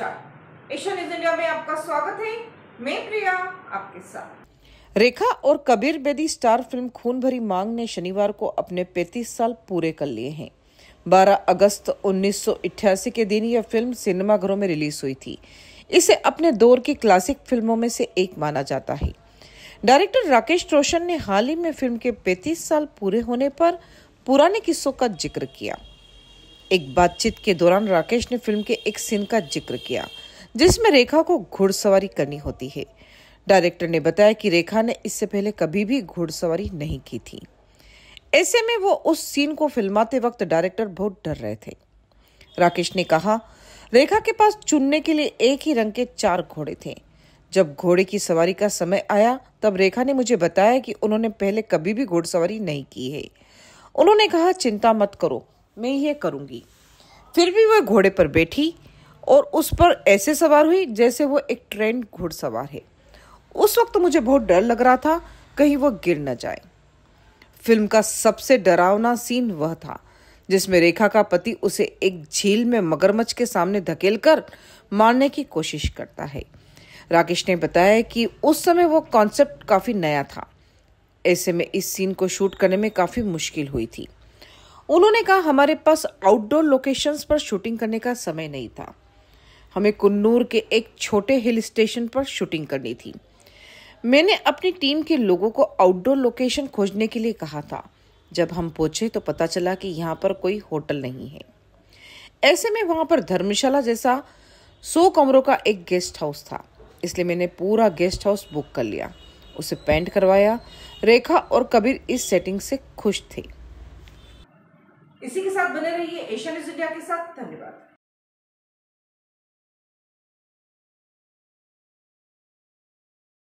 नमस्कार news India में आपका स्वागत है मैं प्रिया आपके साथ रेखा और कबीर बेदी स्टार फिल्म खून भरी मांग ने शनिवार को अपने 35 साल पूरे कर लिए हैं 12 अगस्त 1988 के दिन यह फिल्म सिनेमाघरों में रिलीज हुई थी इसे अपने दौर की क्लासिक फिल्मों में से एक माना जाता है डायरेक्टर राकेश रोशन ने हाल ही में फिल्म के 35 साल पूरे होने पर पुराने किस्सों का जिक्र किया एक बातचीत के दौरान राकेश ने फिल्म के एक सीन का जिक्र किया जिसमें रेखा को घुड़सवारी करनी होती है डायरेक्टर ने बताया कि रेखा ने इससे पहले कभी भी घुड़सवारी नहीं की थी ऐसे में वो उस सीन को फिल्माते वक्त डायरेक्टर बहुत डर रहे थे राकेश ने कहा रेखा के पास चुनने के लिए एक ही रंग के चार घोड़े थे जब घोड़े की सवारी का समय आया तब रेखा ने मुझे बताया कि उन्होंने पहले कभी भी घोड़सवारी नहीं की है उन्होंने कहा चिंता मत करो मैं यह करूँगी फिर भी वह घोड़े पर बैठी और उस पर ऐसे सवार हुई जैसे वो एक ट्रेंड घुड़सवार है उस वक्त मुझे बहुत डर लग रहा था कहीं वह गिर न जाए फिल्म का सबसे डरावना सीन वह था जिसमें रेखा का पति उसे एक झील में मगरमच्छ के सामने धकेलकर मारने की कोशिश करता है राकेश ने बताया कि उस समय वो कॉन्सेप्ट काफ़ी नया था ऐसे में इस सीन को शूट करने में काफ़ी मुश्किल हुई थी उन्होंने कहा हमारे पास आउटडोर लोकेशंस पर शूटिंग करने का समय नहीं था हमें कुन्नूर के एक छोटे हिल स्टेशन पर शूटिंग करनी थी मैंने अपनी टीम के लोगों को आउटडोर लोकेशन खोजने के लिए कहा था जब हम पहुंचे तो पता चला कि यहाँ पर कोई होटल नहीं है ऐसे में वहाँ पर धर्मशाला जैसा सौ कमरों का एक गेस्ट हाउस था इसलिए मैंने पूरा गेस्ट हाउस बुक कर लिया उसे पेंट करवाया रेखा और कबीर इस सेटिंग से खुश थे इसी के साथ बने रहिए एशियन न्यूज इंडिया के साथ धन्यवाद